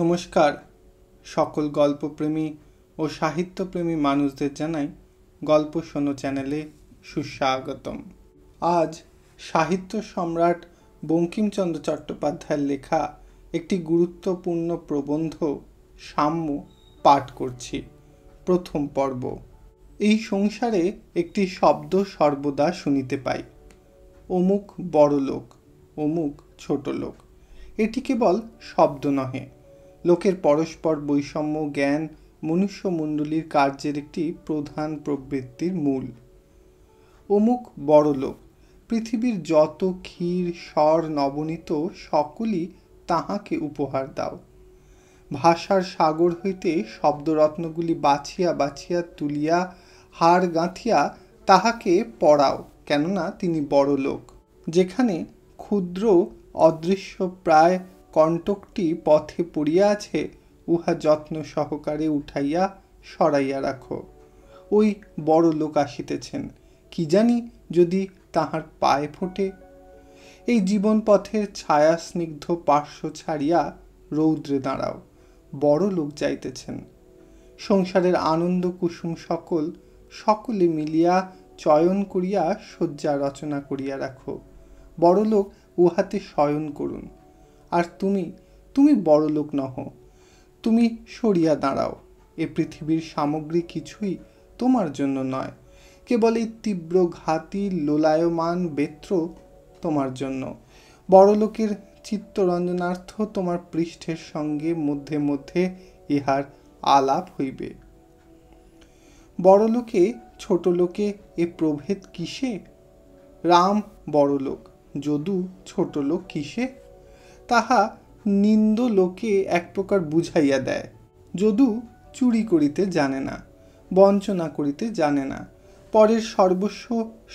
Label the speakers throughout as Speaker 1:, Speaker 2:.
Speaker 1: নমস্কার সকল গল্পপ্রেমী ও সাহিত্যপ্রেমী মানুষদের জানাই গল্প শোনো চ্যানেলে সুস্বাগতম আজ সাহিত্য সম্রাট বঙ্কিমচন্দ্র চট্টোপাধ্যায়ের লেখা একটি গুরুত্বপূর্ণ প্রবন্ধ সাম্য পাঠ করছি প্রথম পর্ব এই সংসারে একটি শব্দ সর্বদা শুনিতে পাই অমুক বড় লোক অমুক ছোট লোক এটি কেবল শব্দ নহে লোকের পরস্পর বৈষম্য জ্ঞান মনুষ্যমণ্ডলীর কার্যের একটি প্রধান প্রবৃত্তির মূল অমুক বড়লোক পৃথিবীর যত ক্ষীর স্বর নবনীত সকলই তাহাকে উপহার দাও ভাষার সাগর হইতে শব্দরত্নগুলি বাছিয়া বাছিয়া তুলিয়া হাড় গাঁথিয়া তাহাকে পড়াও কেননা তিনি বড় লোক যেখানে ক্ষুদ্র অদৃশ্য প্রায় কণ্টকটি পথে পড়িয়া আছে উহা যত্ন সহকারে উঠাইয়া সরাইয়া রাখো ওই বড় লোক আসিতেছেন কি জানি যদি তাহার পায়ে ফোটে এই জীবন পথের ছায়া স্নিগ্ধ পার্শ্ব ছাড়িয়া রৌদ্রে দাঁড়াও বড় লোক যাইতেছেন সংসারের আনন্দ কুসুম সকল সকলে মিলিয়া চয়ন করিয়া শয্যা রচনা করিয়া রাখো বড়লোক উহাতে শয়ন করুন আর তুমি তুমি বড় লোক নহ তুমি সরিয়া দাঁড়াও এ পৃথিবীর সামগ্রী কিছুই তোমার জন্য নয় কেবল এই তীব্র ঘাতি লোলায়মান বেত্র তোমার জন্য বড়লোকের চিত্তরঞ্জনার্থ তোমার পৃষ্ঠের সঙ্গে মধ্যে মধ্যে ইহার আলাপ হইবে বড়লোকে ছোট লোকে এ প্রভেদ কিসে রাম বড়লোক যদু ছোট লোক কিসে তাহা নিন্দ লোকে এক প্রকার বুঝাইয়া দেয় যদু চুরি করিতে জানে না বঞ্চনা করিতে জানে না পরের সর্বস্ব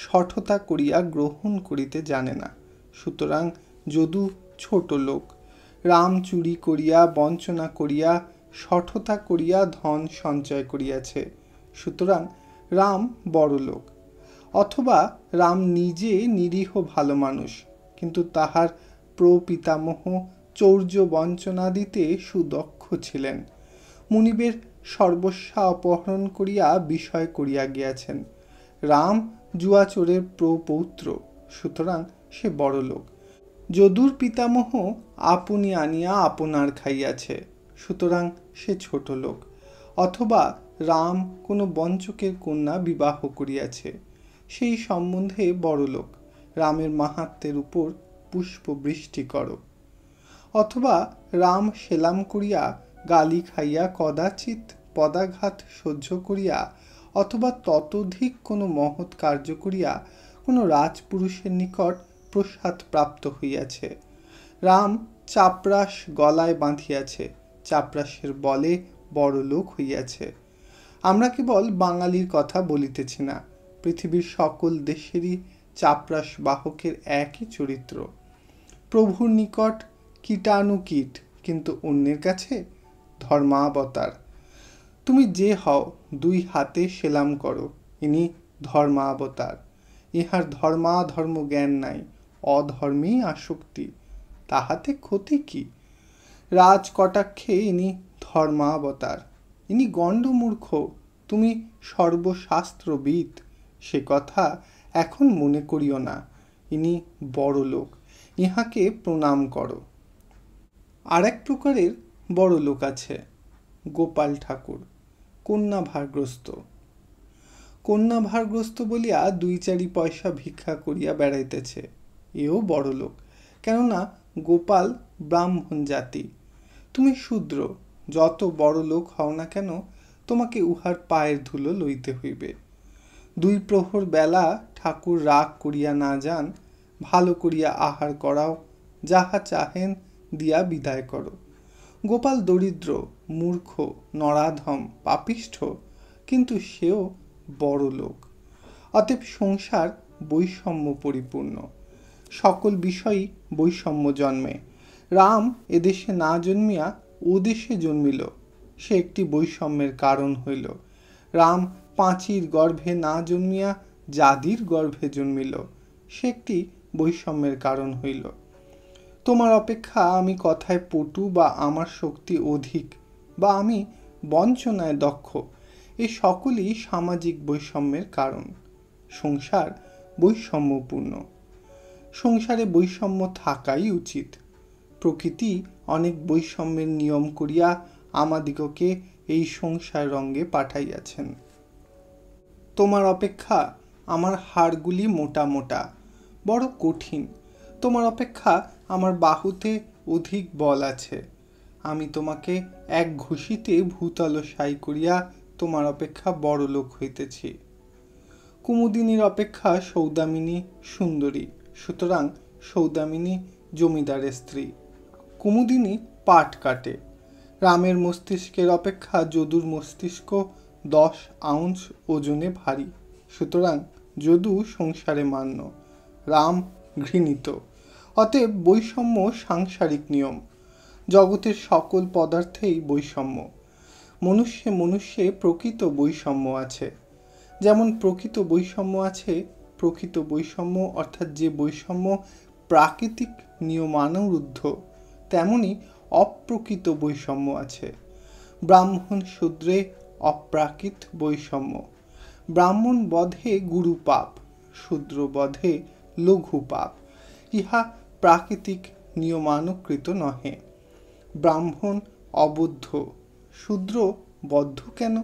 Speaker 1: শঠতা করিয়া গ্রহণ করিতে জানে না সুতরাং যদু ছোট লোক রাম চুরি করিয়া বঞ্চনা করিয়া সঠতা করিয়া ধন সঞ্চয় করিয়াছে সুতরাং রাম বড় লোক অথবা রাম নিজে নিরীহ ভালো মানুষ কিন্তু তাহার প্রপিতামহ চৌর্য বঞ্চনা দিতে সুদক্ষ ছিলেন মুনিবের সর্বস্বা অপহরণ করিয়া বিষয় করিয়া গিয়াছেন রাম জুয়াচোরের প্রপৌত্র সুতরাং সে বড় লোক যদুর পিতামহ আপনি আনিয়া আপনার খাইয়াছে সুতরাং সে ছোট লোক অথবা রাম কোনো বঞ্চকের কন্যা বিবাহ করিয়াছে সেই সম্বন্ধে বড় লোক রামের মাহাত্মের উপর পুষ্পবৃষ্টি কর অথবা রাম সেলাম করিয়া গালি খাইয়া কদাচিৎ পদাঘাত সহ্য করিয়া অথবা ততোধিক কোনো মহৎ কার্য করিয়া কোনো রাজপুরুষের নিকট প্রসাদ প্রাপ্ত হইয়াছে রাম চাপরাস গলায় বাঁধিয়াছে চাপরাসের বলে বড় লোক হইয়াছে আমরা কেবল বাঙালির কথা বলিতেছি না পৃথিবীর সকল দেশেরই চাপরাস বাহকের একই চরিত্র প্রভুর নিকট কীটানুকীট কিন্তু অন্যের কাছে ধর্মাবতার তুমি যে হও দুই হাতে সেলাম করো ইনি ধর্মাবতার ইহার ধর্মাধর্ম জ্ঞান নাই অধর্মেই আসক্তি তাহাতে ক্ষতি কি রাজ কটাক্ষে ইনি ধর্মাবতার ইনি গণ্ডমূর্খ তুমি সর্বশাস্ত্রবিদ সে কথা এখন মনে করিও না ইনি বড় লোক ইহাকে প্রণাম করো আর এক প্রকারের বড় লোক আছে গোপাল ঠাকুর কন্যাভারগ্রস্ত কন্যাভারগ্রস্ত বলিয়া দুই চারি পয়সা ভিক্ষা করিয়া বেড়াইতেছে এও বড় লোক কেননা গোপাল ব্রাহ্মণ জাতি তুমি শূদ্র যত বড় লোক হও না কেন তোমাকে উহার পায়ের ধুলো লইতে হইবে দুই প্রহর বেলা ঠাকুর রাগ করিয়া না যান ভালো করিয়া আহার করাও যাহা চাহেন দিয়া বিদায় করো গোপাল দরিদ্র মূর্খ নরাধম পাপিষ্ঠ কিন্তু সেও বড় লোক অতএব সংসার বৈষম্য পরিপূর্ণ সকল বিষয়ই বৈষম্য জন্মে রাম এদেশে না জন্মিয়া ওদেশে জন্মিল সে একটি বৈষম্যের কারণ হইল রাম পাঁচির গর্ভে না জন্মিয়া জাদির গর্ভে জন্মিল সে একটি বৈষম্যের কারণ হইল তোমার অপেক্ষা আমি কথায় পটু বা আমার শক্তি অধিক বা আমি বঞ্চনায় দক্ষ এ সকলই সামাজিক বৈষম্যের কারণ সংসার বৈষম্যপূর্ণ সংসারে বৈষম্য থাকাই উচিত প্রকৃতি অনেক বৈষম্যের নিয়ম করিয়া আমাদিগকে এই সংসার রঙ্গে পাঠাইয়াছেন তোমার অপেক্ষা আমার হাড়গুলি মোটা মোটা বড় কঠিন তোমার অপেক্ষা আমার বাহুতে অধিক বল আছে আমি তোমাকে এক ঘুষিতে ভূতল সাই করিয়া তোমার অপেক্ষা বড় লোক হইতেছি কুমুদিনীর অপেক্ষা সৌদামিনী সুন্দরী সুতরাং সৌদামিনী জমিদারের স্ত্রী কুমুদিনী পাট কাটে রামের মস্তিষ্কের অপেক্ষা যদুর মস্তিষ্ক দশ আউন্স ওজনে ভারী সুতরাং যদু সংসারে মান্য রাম ঘৃণিত অতএব বৈষম্য সাংসারিক নিয়ম জগতের সকল পদার্থেই বৈষম্য মনুষ্যে মনুষ্যে প্রকৃত বৈষম্য আছে যেমন প্রকৃত বৈষম্য আছে প্রকৃত বৈষম্য অর্থাৎ যে বৈষম্য প্রাকৃতিক নিয়মানুরুদ্ধ তেমনি অপ্রকৃত বৈষম্য আছে ব্রাহ্মণ শূদ্রে অপ্রাকৃত বৈষম্য ব্রাহ্মণ বধে গুরুপাপ শূদ্র বধে লঘু পাপ ইহা প্রাকৃতিক নিয়মানুকৃত নহে ব্রাহ্মণ অবদ্ধ শূদ্র বদ্ধ কেন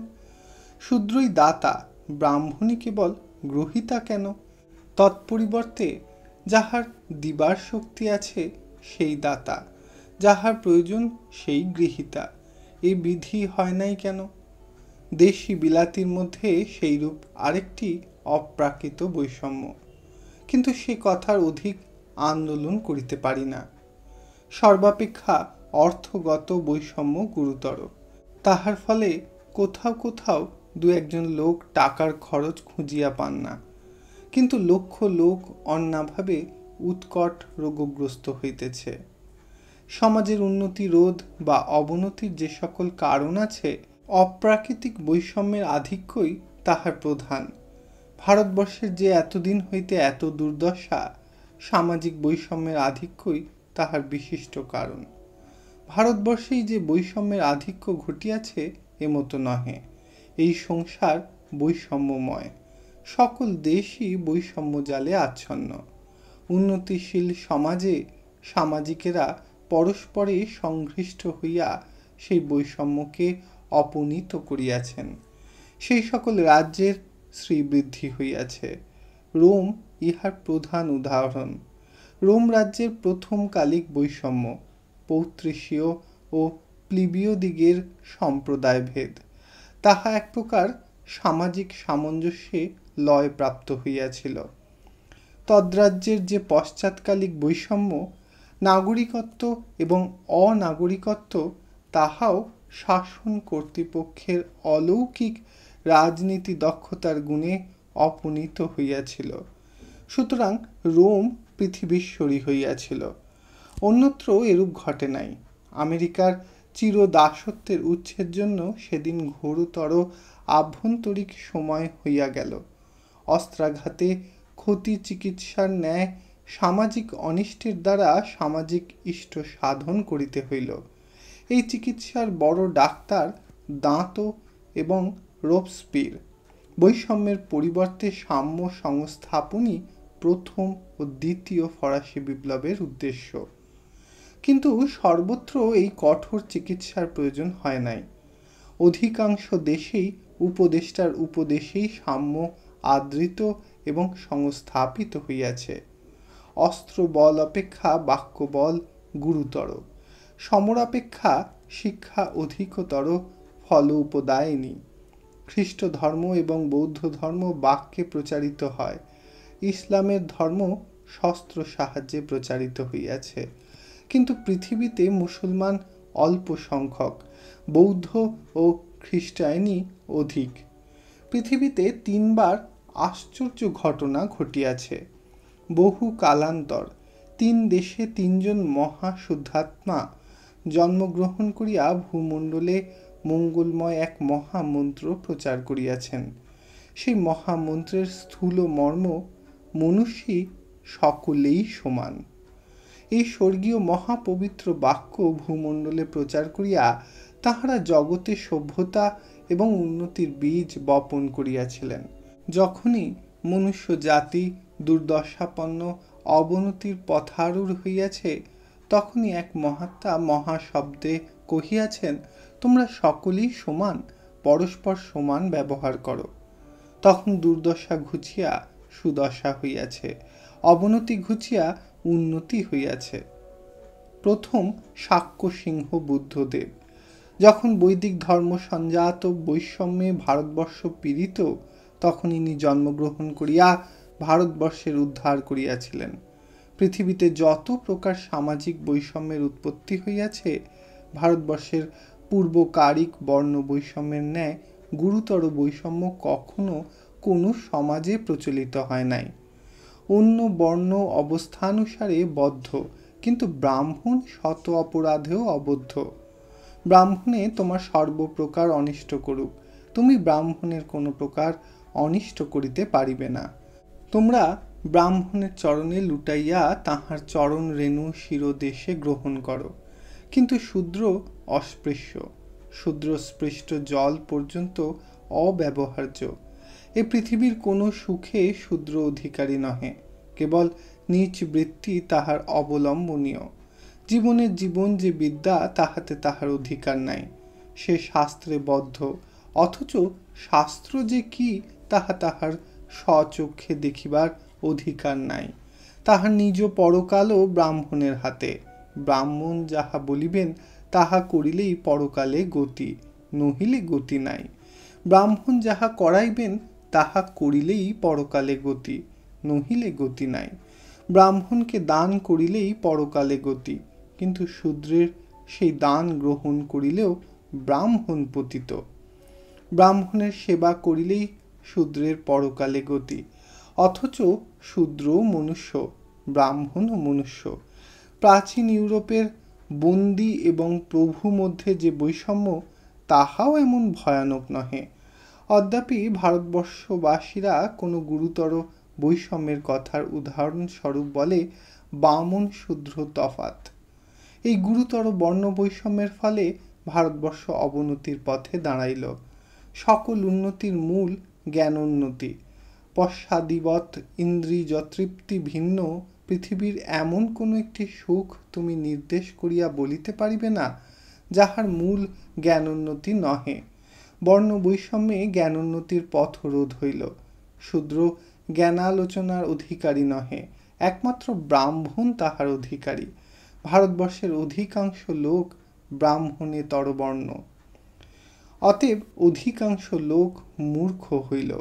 Speaker 1: শূদ্রই দাতা ব্রাহ্মণই কেবল গ্রহিতা কেন তৎপরিবর্তে যাহার দিবার শক্তি আছে সেই দাতা যাহার প্রয়োজন সেই গৃহীতা এ বিধি হয় নাই কেন দেশি বিলাতির মধ্যে সেইরূপ আরেকটি অপ্রাকৃত বৈষম্য কিন্তু সে কথার অধিক আন্দোলন করিতে পারি না সর্বাপেক্ষা অর্থগত বৈষম্য গুরুতর তাহার ফলে কোথাও কোথাও দু একজন লোক টাকার খরচ খুঁজিয়া পান না কিন্তু লক্ষ লোক অন্যাভাবে উৎকট রোগগ্রস্ত হইতেছে সমাজের উন্নতি রোধ বা অবনতির যে সকল কারণ আছে অপ্রাকৃতিক বৈষম্যের আধিক্যই তাহার প্রধান ভারতবর্ষের যে এতদিন হইতে এত দুর্দশা সামাজিক বৈষম্যের আধিক্যই তাহার বিশিষ্ট কারণ ভারতবর্ষেই যে বৈষম্যের আধিক্য ঘটিয়াছে এমতো নহে এই সংসার বৈষম্যময় সকল দেশই বৈষম্য জালে আচ্ছন্ন উন্নতিশীল সমাজে সামাজিকেরা পরস্পরে সংঘৃষ্ট হইয়া সেই বৈষম্যকে অপনীত করিয়াছেন সেই সকল রাজ্যের শ্রীবৃদ্ধি হইয়াছে রোম ইহার প্রধান উদাহরণ রোম রাজ্যের প্রথম কালিক বৈষম্য পৌত্রিশীয় ও প্লিবীয় দিগের সম্প্রদায় ভেদ তাহা এক প্রকার সামাজিক সামঞ্জস্যে লয় প্রাপ্ত হইয়াছিল তদ্রাজ্যের যে পশ্চাৎকালিক বৈষম্য নাগরিকত্ব এবং অনাগরিকত্ব তাহাও শাসন কর্তৃপক্ষের অলৌকিক রাজনীতি দক্ষতার গুণে অপনীত হইয়াছিল সুতরাং রোম পৃথিবীশ্বরী হইয়াছিল অন্যত্র এরূপ ঘটে নাই আমেরিকার চির দাসত্বের উচ্ছের জন্য সেদিন ঘোরতর আভ্যন্তরিক সময় হইয়া গেল অস্ত্রাঘাতে ক্ষতি চিকিৎসার ন্যায় সামাজিক অনিষ্টের দ্বারা সামাজিক ইষ্ট সাধন করিতে হইল এই চিকিৎসার বড় ডাক্তার দাঁত এবং রোপসপির বৈষম্যের পরিবর্তে সাম্য সংস্থাপনই প্রথম ও দ্বিতীয় ফরাসি বিপ্লবের উদ্দেশ্য কিন্তু সর্বত্র এই কঠোর চিকিৎসার প্রয়োজন হয় নাই অধিকাংশ দেশেই উপদেষ্টার উপদেশেই সাম্য আদৃত এবং সংস্থাপিত হইয়াছে অস্ত্র বল অপেক্ষা বাক্য বল গুরুতর সমরাপেক্ষা শিক্ষা অধিকতর ফল উপদায়িনী খ্রিস্ট ধর্ম এবং বৌদ্ধ ধর্ম বাক্যে প্রচারিত হয় ইসলামের ধর্ম শস্ত্র সাহায্যে প্রচারিত হইয়াছে কিন্তু পৃথিবীতে মুসলমান অল্প সংখ্যক বৌদ্ধ ও খ্রিস্টায়নি অধিক পৃথিবীতে তিনবার আশ্চর্য ঘটনা ঘটিয়াছে বহু কালান্তর তিন দেশে তিনজন মহাশুদ্ধাত্মা জন্মগ্রহণ করিয়া ভূমণ্ডলে মঙ্গলময় এক মহামন্ত্র প্রচার করিয়াছেন সেই মহামন্ত্রের স্থূল মর্ম মনুষ্যই সকলেই সমান এই স্বর্গীয় মহাপবিত্র বাক্য ভূমণ্ডলে প্রচার করিয়া তাহারা জগতে সভ্যতা এবং উন্নতির বীজ বপন করিয়াছিলেন যখনই মনুষ্য জাতি দুর্দশাপন্ন অবনতির পথারূঢ় হইয়াছে তখনই এক মহাত্মা মহাশব্দে কহিয়াছেন তোমরা সকলেই সমান পরস্পর সমান ব্যবহার করো তখন দুর্দশা ঘুচিয়া সুদশা হইয়াছে অবনতি ঘুচিয়া উন্নতি হইয়াছে প্রথম শাক্য সিংহ বুদ্ধদেব যখন বৈদিক ধর্ম সঞ্জাত বৈষম্যে ভারতবর্ষ পীড়িত তখন ইনি জন্মগ্রহণ করিয়া ভারতবর্ষের উদ্ধার করিয়াছিলেন পৃথিবীতে যত প্রকার সামাজিক বৈষম্যের উৎপত্তি হইয়াছে ভারতবর্ষের পূর্বকারিক বর্ণ বৈষম্যের ন্যায় গুরুতর বৈষম্য কখনো কোনো সমাজে প্রচলিত হয় নাই অন্য বর্ণ অবস্থানুসারে বদ্ধ কিন্তু ব্রাহ্মণ শত অপরাধেও অবদ্ধ ব্রাহ্মণে তোমার সর্বপ্রকার অনিষ্ট করুক তুমি ব্রাহ্মণের কোনো প্রকার অনিষ্ট করিতে পারিবে না তোমরা ব্রাহ্মণের চরণে লুটাইয়া তাহার চরণ রেণু শিরোদেশে গ্রহণ করো কিন্তু শূদ্র অস্পৃশ্য শূদ্র স্পৃষ্ট জল পর্যন্ত অব্যবহার্য এ পৃথিবীর কোনো সুখে শূদ্র অধিকারী নহে কেবল নিচ বৃত্তি তাহার অবলম্বনীয় জীবনের জীবন যে বিদ্যা তাহাতে তাহার অধিকার নাই সে শাস্ত্রে বদ্ধ অথচ শাস্ত্র যে কি তাহা তাহার স্বচক্ষে দেখিবার অধিকার নাই তাহার নিজ পরকালও ব্রাহ্মণের হাতে ব্রাহ্মণ যাহা বলিবেন তাহা করিলেই পরকালে গতি নহিলে গতি নাই ব্রাহ্মণ যাহা করাইবেন তাহা করিলেই পরকালে গতি নহিলে গতি নাই ব্রাহ্মণকে দান করিলেই পরকালে গতি কিন্তু শূদ্রের সেই দান গ্রহণ করিলেও ব্রাহ্মণ পতিত ব্রাহ্মণের সেবা করিলেই শূদ্রের পরকালে গতি অথচ শূদ্রও মনুষ্য ব্রাহ্মণও মনুষ্য প্রাচীন ইউরোপের বন্দি এবং প্রভু মধ্যে যে বৈষম্য তাহাও এমন ভয়ানক নহে অদ্যাপি ভারতবর্ষবাসীরা কোনো গুরুতর বৈষম্যের কথার উদাহরণস্বরূপ বলে বামন শূদ্র তফাত এই গুরুতর বর্ণ বৈষম্যের ফলে ভারতবর্ষ অবনতির পথে দাঁড়াইল সকল উন্নতির মূল জ্ঞানোন্নতি পশ্চাদিবৎ ইন্দ্রিয় তৃপ্তি ভিন্ন পৃথিবীর এমন কোনো একটি সুখ তুমি নির্দেশ করিয়া বলিতে পারিবে না যাহার মূল জ্ঞানোন্নতি নহে বর্ণ বৈষম্যে জ্ঞানোন্নতির পথ রোধ হইল শূদ্র জ্ঞানালোচনার অধিকারী নহে একমাত্র ব্রাহ্মণ তাহার অধিকারী ভারতবর্ষের অধিকাংশ লোক ব্রাহ্মণে তরবর্ণ অতএব অধিকাংশ লোক মূর্খ হইল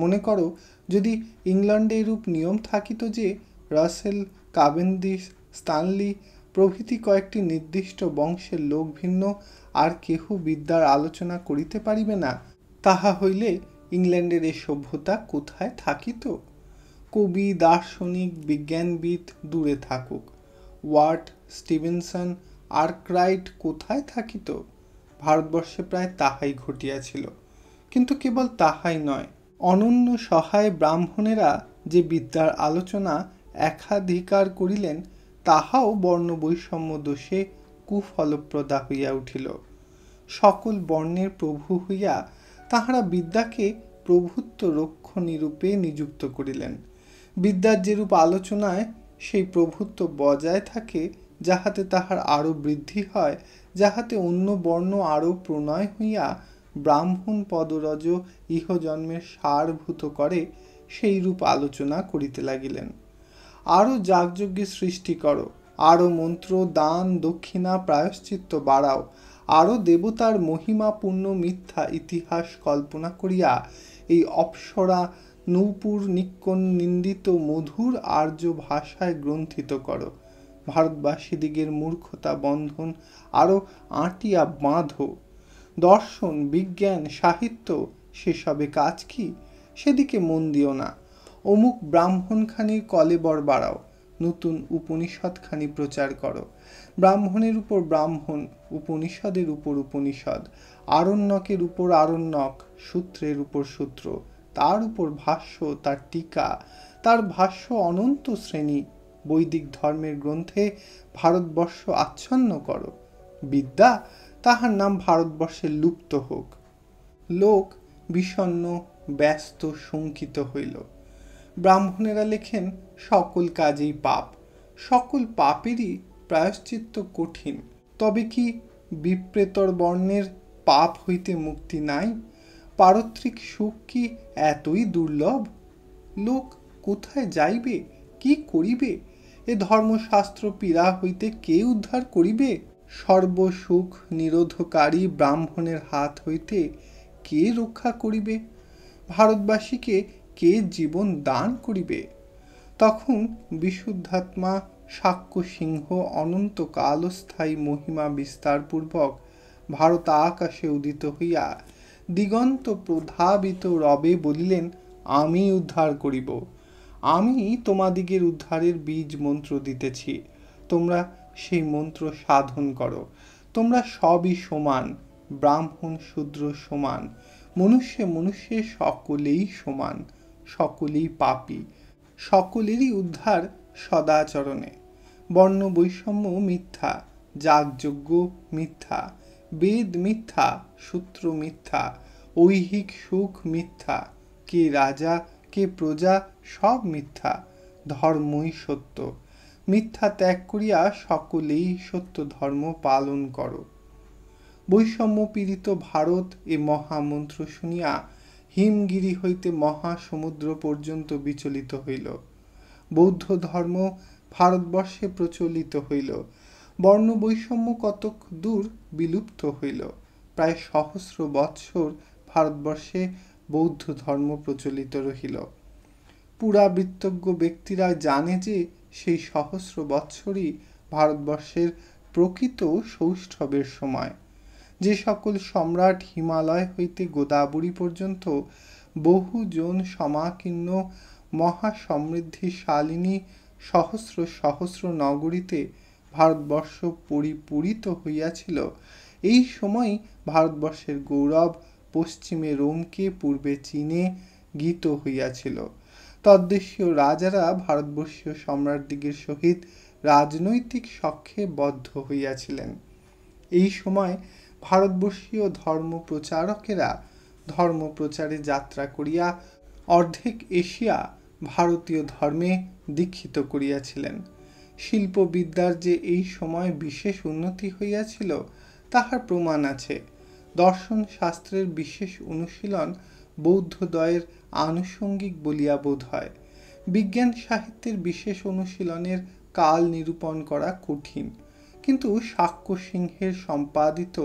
Speaker 1: মনে করো যদি ইংল্যান্ডে এরূপ নিয়ম থাকিত যে রাসেল কাবেন্দিস স্টানলি প্রভৃতি কয়েকটি নির্দিষ্ট বংশের লোক ভিন্ন আর কেহ বিদ্যার আলোচনা করিতে পারিবে না তাহা হইলে ইংল্যান্ডের এই সভ্যতা কোথায় থাকিত কবি দার্শনিক বিজ্ঞানবিদ দূরে থাকুক ওয়ার্ট স্টিভেনসন আর্করাইট কোথায় থাকিত ভারতবর্ষে প্রায় তাহাই ঘটিয়াছিল কিন্তু কেবল তাহাই নয় অনন্য সহায় ব্রাহ্মণেরা যে বিদ্যার আলোচনা একাধিকার করিলেন তাহাও বর্ণ বৈষম্য দোষে কুফলপ্রদা হইয়া উঠিল সকল বর্ণের প্রভু হইয়া তাহারা বিদ্যাকে প্রভুত্ব রক্ষণীরূপে নিযুক্ত করিলেন বিদ্যার যেরূপ আলোচনায় সেই প্রভুত্ব বজায় থাকে যাহাতে তাহার আরও বৃদ্ধি হয় যাহাতে অন্য বর্ণ আরও প্রণয় হইয়া ব্রাহ্মণ পদরজ ইহজন্মের সারভূত করে সেইরূপ আলোচনা করিতে লাগিলেন আরও যাগযজ্ঞের সৃষ্টি করো আরও মন্ত্র দান দক্ষিণা প্রায়শ্চিত্ত বাড়াও আরও দেবতার মহিমাপূর্ণ মিথ্যা ইতিহাস কল্পনা করিয়া এই অপসরা নূপুর নিকন নিন্দিত মধুর আর্য ভাষায় গ্রন্থিত করো ভারতবাসীদিগের মূর্খতা বন্ধন আরও আঁটিয়া বাঁধো দর্শন বিজ্ঞান সাহিত্য সেসবে কাজ কি সেদিকে মন দিও না অমুক ব্রাহ্মণখানির কলেবর বাড়াও নতুন উপনিষদখানি প্রচার করো ব্রাহ্মণের উপর ব্রাহ্মণ উপনিষদের উপর উপনিষদ আরণ্যকের উপর আরণ্যক সূত্রের উপর সূত্র তার উপর ভাষ্য তার টিকা তার ভাষ্য অনন্ত শ্রেণী বৈদিক ধর্মের গ্রন্থে ভারতবর্ষ আচ্ছন্ন করো বিদ্যা তাহার নাম ভারতবর্ষে লুপ্ত হোক লোক বিষণ্ন ব্যস্ত শঙ্কিত হইল ব্রাহ্মণেরা লেখেন সকল কাজেই পাপ সকল পাপেরই প্রায়শ্চিত্ত কঠিন তবে কি বিপ্রেতর বর্ণের পাপ হইতে মুক্তি নাই পারত্রিক সুখ কি এতই দুর্লভ লোক কোথায় যাইবে কি করিবে এ ধর্মশাস্ত্র পীড়া হইতে কে উদ্ধার করিবে সর্বসুখ নিরোধকারী ব্রাহ্মণের হাত হইতে কে রক্ষা করিবে ভারতবাসীকে কে জীবন দান করিবে তখন বিশুদ্ধাত্মা সাক্ষ্য সিংহ অনন্ত কালস্থায়ী মহিমা বিস্তারপূর্বক ভারত আকাশে উদিত হইয়া দিগন্ত প্রধাবিত রবে বলিলেন আমি উদ্ধার করিব আমি তোমাদিগের উদ্ধারের বীজ মন্ত্র দিতেছি তোমরা সেই মন্ত্র সাধন করো তোমরা সবই সমান ব্রাহ্মণ শূদ্র সমান মনুষ্যে মনুষ্যে সকলেই সমান সকলেই পাপী সকলেরই উদ্ধার সদাচরণে বর্ণ বৈষম্য মিথ্যা যাগযজ্ঞ মিথ্যা বেদ মিথ্যা সূত্র মিথ্যা ঐহিক সুখ মিথ্যা কে রাজা কে প্রজা সব মিথ্যা ধর্মই সত্য মিথ্যা ত্যাগ করিয়া সকলেই সত্য ধর্ম পালন করো বৈষম্য পীড়িত ভারত এ মহামন্ত্র শুনিয়া হিমগিরি হইতে মহাসমুদ্র পর্যন্ত বিচলিত হইল বৌদ্ধ ধর্ম ভারতবর্ষে প্রচলিত হইল বর্ণবৈষম্য কতক দূর বিলুপ্ত হইল প্রায় সহস্র বৎসর ভারতবর্ষে বৌদ্ধ ধর্ম প্রচলিত রহিল পুরাবৃত্তজ্ঞ ব্যক্তিরা জানে যে সেই সহস্র বৎসরই ভারতবর্ষের প্রকৃত সৌষ্ঠবের সময় যে সকল সম্রাট হিমালয় হইতে গোদাবরী পর্যন্ত বহুজন সমাকীর্ণ মহাসমৃদ্ধিশালিনী সহস্র সহস্র নগরীতে ভারতবর্ষ পরিপূরিত হইয়াছিল এই সময় ভারতবর্ষের গৌরব পশ্চিমে রোমকে পূর্বে চীনে গীত হইয়াছিল তদ্দেশীয় রাজারা ভারতবর্ষীয় সম্রাটদিগের সহিত রাজনৈতিক সখ্যে বদ্ধ হইয়াছিলেন এই সময় ভারতবর্ষীয় ধর্ম প্রচারকেরা ধর্ম প্রচারে যাত্রা করিয়া অর্ধেক এশিয়া ভারতীয় ধর্মে দীক্ষিত করিয়াছিলেন শিল্পবিদ্যার যে এই সময় বিশেষ উন্নতি হইয়াছিল তাহার প্রমাণ আছে দর্শন শাস্ত্রের বিশেষ অনুশীলন বৌদ্ধদ্বয়ের আনুষঙ্গিক বলিয়া বোধ হয় বিজ্ঞান সাহিত্যের বিশেষ অনুশীলনের কাল নিরূপণ করা কঠিন কিন্তু সাক্ষ্য সিংহের সম্পাদিত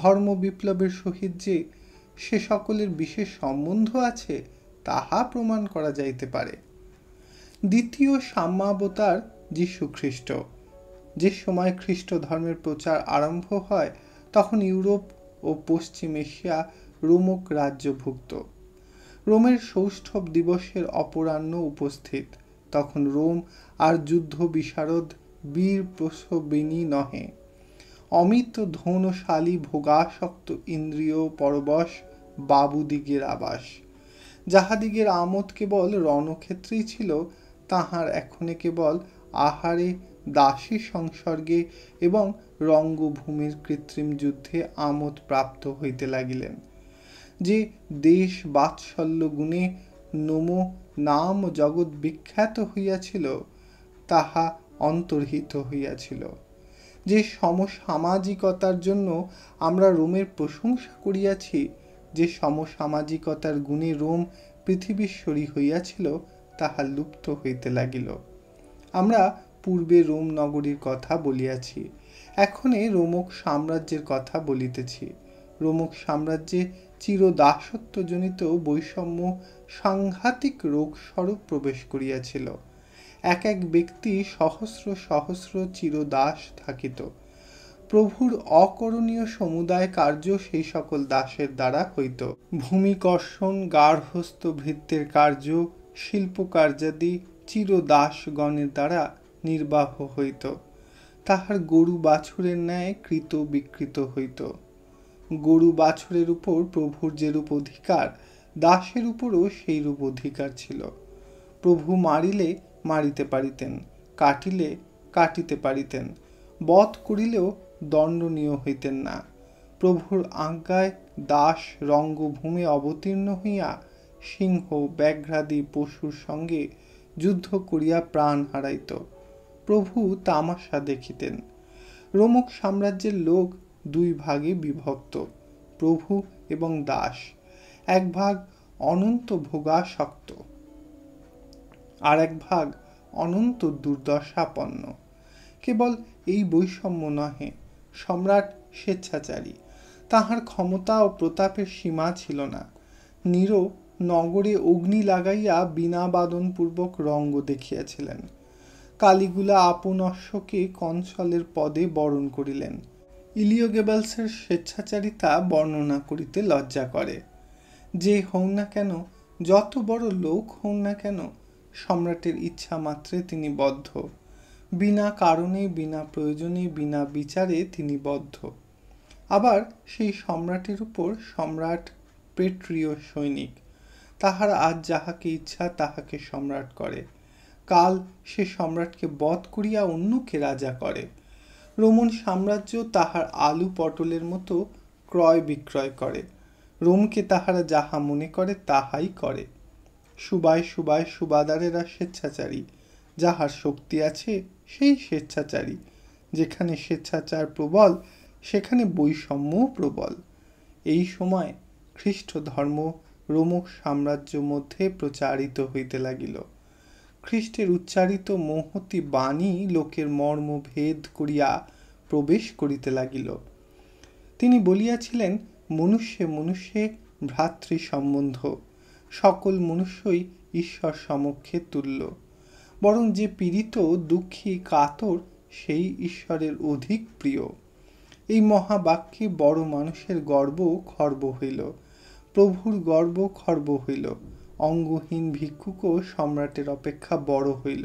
Speaker 1: ধর্ম বিপ্লবের সহিত যে সে সকলের বিশেষ সম্বন্ধ আছে তাহা প্রমাণ করা যাইতে পারে দ্বিতীয় সাম্যাবতার যীশুখ্রিস্ট যে সময় খ্রিস্ট ধর্মের প্রচার আরম্ভ হয় তখন ইউরোপ ও পশ্চিম এশিয়া রোমক রাজ্যভুক্ত রোমের সৌষ্ঠব দিবসের অপরাহ্ন উপস্থিত তখন রোম আর যুদ্ধ বিশারদ বীর প্রসবিনী নহে অমিত ধনশালী ভোগাসক্ত ইন্দ্রিয় পরবশ বাবুদিগের আবাস যাহাদিগের আমোদ কেবল রণক্ষেত্রেই ছিল তাহার এখনে কেবল আহারে দাসী সংসর্গে এবং রঙ্গভূমির কৃত্রিম যুদ্ধে আমোদ প্রাপ্ত হইতে লাগিলেন যে দেশ বাৎসল্য গুণে নম নাম জগৎ বিখ্যাত হইয়াছিল তাহা অন্তর্হিত হইয়াছিল যে সমসামাজিকতার জন্য আমরা রোমের প্রশংসা করিয়াছি যে সমসামাজিকতার গুণে রোম পৃথিবীশ্বরী হইয়াছিল তাহা লুপ্ত হইতে লাগিল আমরা পূর্বে রোম নগরীর কথা বলিয়াছি এখনে রোমক সাম্রাজ্যের কথা বলিতেছি রোমক সাম্রাজ্যে চিরদাসত্বজনিত বৈষম্য সাংঘাতিক রোগস্বরূপ প্রবেশ করিয়াছিল এক এক ব্যক্তি সহস্র সহস্র চিরদাস থাকিত প্রভুর অকরণীয় সমুদায় কার্য সেই সকল দাসের দ্বারা হইত ভূমিকর্ষণ গার্হস্থ ভৃত্যের কার্য শিল্পকার্যাদি চিরদাসগণের দ্বারা নির্বাহ হইত তাহার গরু বাছুরের ন্যায় কৃত বিকৃত হইত গরু বাছুরের উপর প্রভুর যেরূপ অধিকার দাসের উপরও সেইরূপ অধিকার ছিল প্রভু মারিলে মারিতে পারিতেন কাটিলে কাটিতে পারিতেন বধ করিলেও দণ্ডনীয় হইতেন না প্রভুর আজ্ঞায় দাস রঙ্গভূমে অবতীর্ণ হইয়া সিংহ ব্যাঘ্রাদি পশুর সঙ্গে যুদ্ধ করিয়া প্রাণ হারাইত প্রভু তামাশা দেখিতেন রোমক সাম্রাজ্যের লোক দুই ভাগে বিভক্ত প্রভু এবং দাস এক ভাগ অনন্ত ভোগাসক্ত আর এক ভাগ অনন্ত দুর্দশাপন্ন কেবল এই বৈষম্য নহে সম্রাট স্বেচ্ছাচারী তাহার ক্ষমতা ও প্রতাপের সীমা ছিল না নিরো নগরে অগ্নি লাগাইয়া বিনা বাদনপূর্বক রঙ্গ দেখিয়াছিলেন কালীগুলা আপন অশ্বকে কনসলের পদে বরণ করিলেন ইলিও স্বেচ্ছাচারিতা বর্ণনা করিতে লজ্জা করে যে হোক না কেন যত বড় লোক হন না কেন সম্রাটের ইচ্ছা মাত্রে তিনি বদ্ধ বিনা কারণে বিনা প্রয়োজনে বিনা বিচারে তিনি বদ্ধ আবার সেই সম্রাটের উপর সম্রাট পেট্রিয় সৈনিক তাহার আজ যাহাকে ইচ্ছা তাহাকে সম্রাট করে কাল সে সম্রাটকে বধ করিয়া অন্যকে রাজা করে রোমন সাম্রাজ্য তাহার আলু পটলের মতো ক্রয় বিক্রয় করে রোমকে তাহারা যাহা মনে করে তাহাই করে সুবায় সুবায় সুবাদারেরা স্বেচ্ছাচারী যাহার শক্তি আছে সেই স্বেচ্ছাচারী যেখানে স্বেচ্ছাচার প্রবল সেখানে বৈষম্য প্রবল এই সময় খ্রিস্ট ধর্ম রোমক সাম্রাজ্য মধ্যে প্রচারিত হইতে লাগিল খ্রিস্টের উচ্চারিত মহতি বাণী লোকের মর্ম ভেদ করিয়া প্রবেশ করিতে লাগিল তিনি বলিয়াছিলেন মনুষ্যে মনুষ্যে ভ্রাতৃ সম্বন্ধ সকল মনুষ্যই ঈশ্বর সমক্ষে তুল্য বরং যে পীড়িত দুঃখী কাতর সেই ঈশ্বরের অধিক প্রিয় এই মহাবাক্যে বড় মানুষের গর্ব খর্ব হইল প্রভুর গর্ব খর্ব হইল অঙ্গহীন ভিক্ষুকও সম্রাটের অপেক্ষা বড় হইল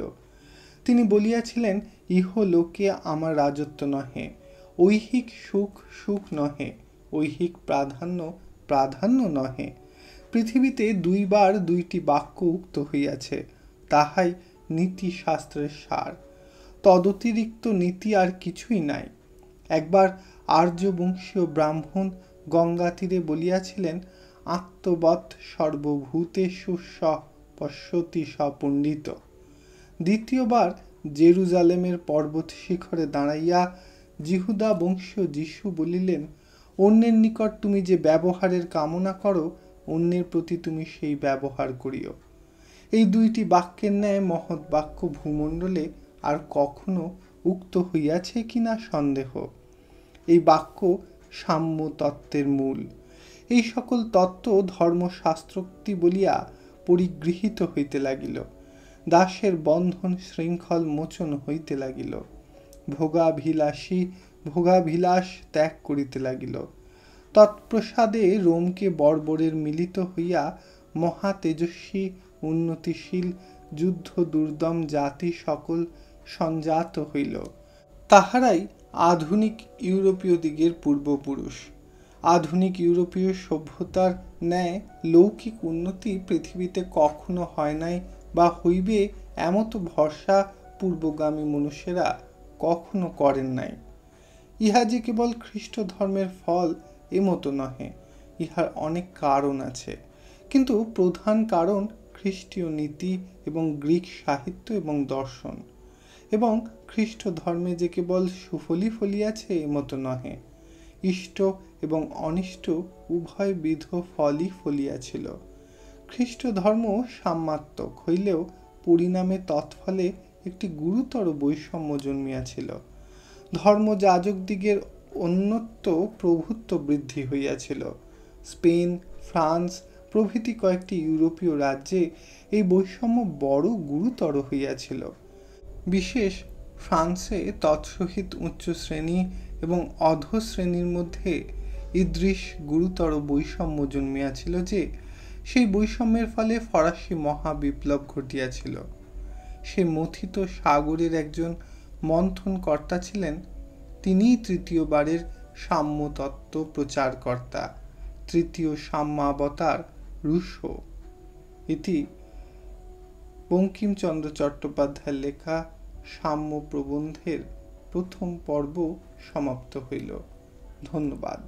Speaker 1: তিনি বলিয়াছিলেন ইহ লোকে আমার রাজত্ব নহে ঐহিক সুখ সুখ নহে ঐহিক প্রাধান্য প্রাধান্য নহে পৃথিবীতে দুইবার দুইটি বাক্য উক্ত হইয়াছে তাহাই নীতিশাস্ত্রের সার তদতিরিক্ত নীতি আর কিছুই নাই একবার আর্যবংশীয় ব্রাহ্মণ গঙ্গা তীরে বলিয়াছিলেন আত্মবৎ সর্বভূতেষু পশ্যতি সপণ্ডিত দ্বিতীয়বার জেরুজালেমের পর্বত শিখরে দাঁড়াইয়া জিহুদা বংশীয় যিশু বলিলেন অন্যের নিকট তুমি যে ব্যবহারের কামনা করো অন্যের প্রতি তুমি সেই ব্যবহার করিও এই দুইটি বাক্যের ন্যায় মহৎ বাক্য ভূমণ্ডলে আর কখনো উক্ত হইয়াছে কিনা সন্দেহ এই বাক্য সাম্য তত্ত্বের মূল এই সকল তত্ত্ব ধর্মশাস্ত্রোক্তি বলিয়া পরিগৃহীত হইতে লাগিল দাসের বন্ধন শৃঙ্খল মোচন হইতে লাগিল ভোগাভিলাষী ভোগাভিলাষ ত্যাগ করিতে লাগিল তৎপ্রসাদে রোমকে বর্বরের মিলিত হইয়া মহা তেজস্বী উন্নতিশীল যুদ্ধ দুর্দম জাতি সকল সঞ্জাত হইল তাহারাই আধুনিক ইউরোপীয় দিগের পূর্বপুরুষ আধুনিক ইউরোপীয় সভ্যতার ন্যায় লৌকিক উন্নতি পৃথিবীতে কখনো হয় নাই বা হইবে এমত ভরসা পূর্বগামী মনুষ্যেরা কখনো করেন নাই ইহা যে কেবল খ্রিস্ট ধর্মের ফল মতো নহে ইহার অনেক কারণ আছে কিন্তু প্রধান কারণ খ্রিস্টীয় নীতি এবং গ্রিক সাহিত্য এবং দর্শন এবং খ্রিস্ট ধর্মে যে কেবল সুফলি ফলিয়াছে মতো নহে ইষ্ট এবং অনিষ্ট উভয় বিধ ফলই ফলিয়াছিল খ্রিস্ট ধর্ম সাম্মাত্মক হইলেও পরিণামে তৎফলে একটি গুরুতর বৈষম্য জন্মিয়াছিল ধর্মযাজকদিগের অন্যত্ব প্রভুত্ব বৃদ্ধি হইয়াছিল স্পেন ফ্রান্স প্রভৃতি কয়েকটি ইউরোপীয় রাজ্যে এই বৈষম্য বড় গুরুতর হইয়াছিল বিশেষ ফ্রান্সে তৎসহিত উচ্চ শ্রেণী এবং অধ শ্রেণীর মধ্যে ইদৃশ গুরুতর বৈষম্য জন্মিয়াছিল যে সেই বৈষম্যের ফলে ফরাসি মহাবিপ্লব ঘটিয়াছিল সে মথিত সাগরের একজন মন্থনকর্তা ছিলেন তিনিই তৃতীয়বারের সাম্যতত্ত্ব প্রচারকর্তা তৃতীয় সাম্যাবতার রুশ এটি বঙ্কিমচন্দ্র চট্টোপাধ্যায়ের লেখা সাম্য প্রবন্ধের প্রথম পর্ব সমাপ্ত হইল ধন্যবাদ